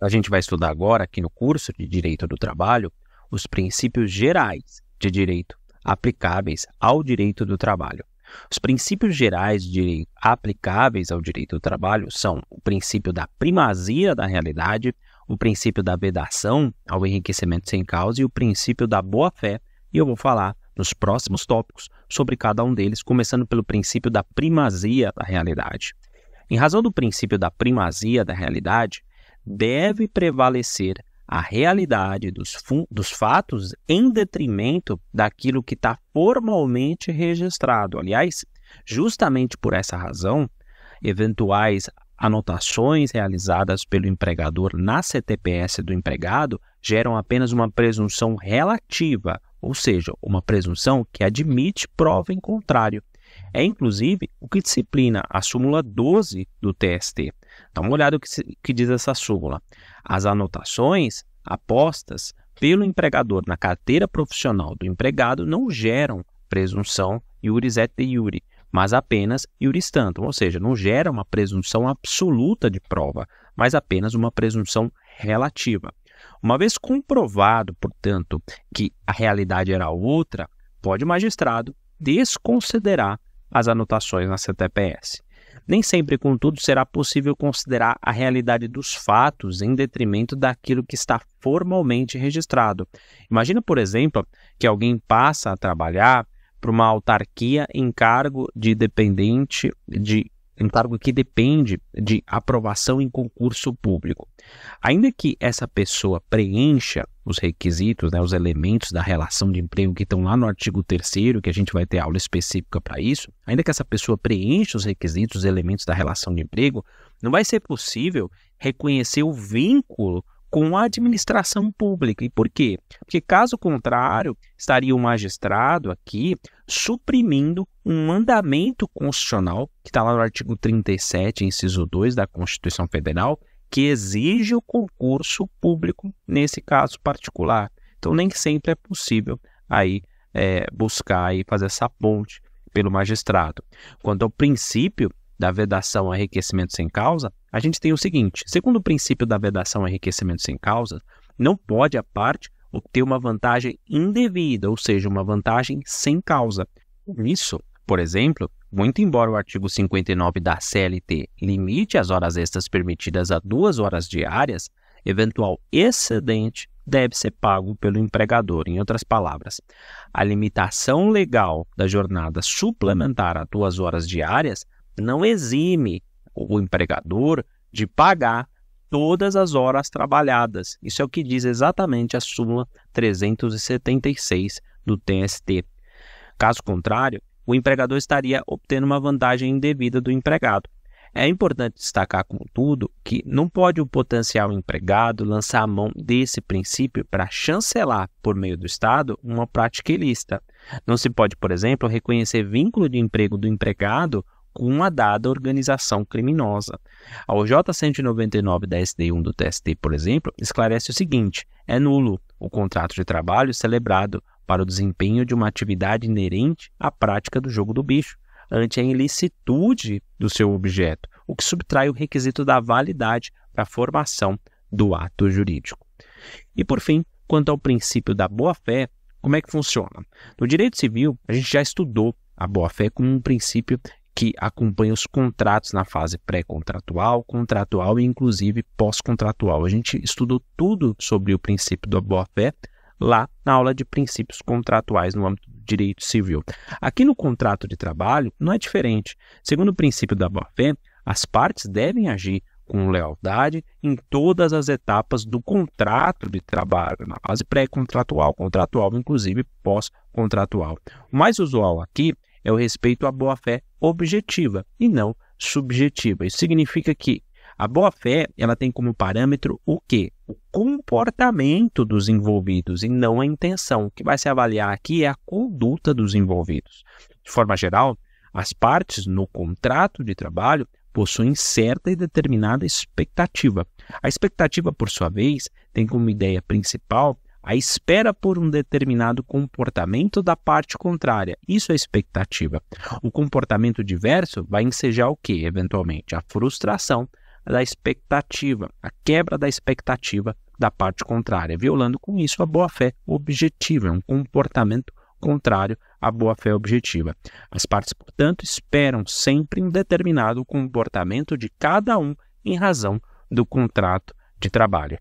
A gente vai estudar agora, aqui no curso de Direito do Trabalho, os princípios gerais de direito aplicáveis ao direito do trabalho. Os princípios gerais de direito aplicáveis ao direito do trabalho são o princípio da primazia da realidade, o princípio da vedação ao enriquecimento sem causa e o princípio da boa-fé. E eu vou falar nos próximos tópicos sobre cada um deles, começando pelo princípio da primazia da realidade. Em razão do princípio da primazia da realidade, deve prevalecer a realidade dos, dos fatos em detrimento daquilo que está formalmente registrado. Aliás, justamente por essa razão, eventuais anotações realizadas pelo empregador na CTPS do empregado geram apenas uma presunção relativa, ou seja, uma presunção que admite prova em contrário. É inclusive o que disciplina a súmula 12 do TST. Dá uma olhada o que, que diz essa súmula. As anotações apostas pelo empregador na carteira profissional do empregado não geram presunção iuris et de iure, mas apenas iuris tantum, ou seja, não gera uma presunção absoluta de prova, mas apenas uma presunção relativa. Uma vez comprovado, portanto, que a realidade era outra, pode o magistrado desconsiderar as anotações na CTPS. Nem sempre, contudo, será possível considerar a realidade dos fatos em detrimento daquilo que está formalmente registrado. Imagina, por exemplo, que alguém passa a trabalhar para uma autarquia em cargo de dependente de um então, cargo que depende de aprovação em concurso público. Ainda que essa pessoa preencha os requisitos, né, os elementos da relação de emprego que estão lá no artigo 3 que a gente vai ter aula específica para isso, ainda que essa pessoa preencha os requisitos, os elementos da relação de emprego, não vai ser possível reconhecer o vínculo com a administração pública. E por quê? Porque, caso contrário, estaria o magistrado aqui suprimindo um mandamento constitucional, que está lá no artigo 37, inciso 2 da Constituição Federal, que exige o concurso público, nesse caso particular. Então, nem sempre é possível aí é, buscar e fazer essa ponte pelo magistrado. Quanto ao princípio da vedação a é enriquecimento sem causa, a gente tem o seguinte: segundo o princípio da vedação a é enriquecimento sem causa, não pode a parte obter uma vantagem indevida, ou seja, uma vantagem sem causa. Com isso, por exemplo, muito embora o artigo 59 da CLT limite as horas extras permitidas a duas horas diárias, eventual excedente deve ser pago pelo empregador. Em outras palavras, a limitação legal da jornada suplementar a duas horas diárias não exime o empregador de pagar todas as horas trabalhadas. Isso é o que diz exatamente a súmula 376 do TST. Caso contrário, o empregador estaria obtendo uma vantagem indevida do empregado. É importante destacar, contudo, que não pode o potencial empregado lançar a mão desse princípio para chancelar, por meio do Estado, uma prática ilícita. Não se pode, por exemplo, reconhecer vínculo de emprego do empregado com uma dada organização criminosa. A OJ 199 da SD1 do TST, por exemplo, esclarece o seguinte: é nulo o contrato de trabalho celebrado para o desempenho de uma atividade inerente à prática do jogo do bicho, ante a ilicitude do seu objeto, o que subtrai o requisito da validade para a formação do ato jurídico. E por fim, quanto ao princípio da boa-fé, como é que funciona? No direito civil, a gente já estudou a boa-fé como um princípio que acompanha os contratos na fase pré-contratual, contratual e inclusive pós-contratual. A gente estudou tudo sobre o princípio da boa-fé lá na aula de princípios contratuais no âmbito do direito civil. Aqui no contrato de trabalho não é diferente. Segundo o princípio da boa-fé, as partes devem agir com lealdade em todas as etapas do contrato de trabalho, na fase pré-contratual, contratual, inclusive pós-contratual. O mais usual aqui é o respeito à boa-fé objetiva e não subjetiva. Isso significa que a boa-fé ela tem como parâmetro o quê? O comportamento dos envolvidos e não a intenção. O que vai se avaliar aqui é a conduta dos envolvidos. De forma geral, as partes no contrato de trabalho possuem certa e determinada expectativa. A expectativa, por sua vez, tem como ideia principal a espera por um determinado comportamento da parte contrária. Isso é expectativa. O comportamento diverso vai ensejar o que, eventualmente? A frustração da expectativa, a quebra da expectativa da parte contrária, violando com isso a boa-fé objetiva, é um comportamento contrário à boa-fé objetiva. As partes, portanto, esperam sempre um determinado comportamento de cada um em razão do contrato de trabalho.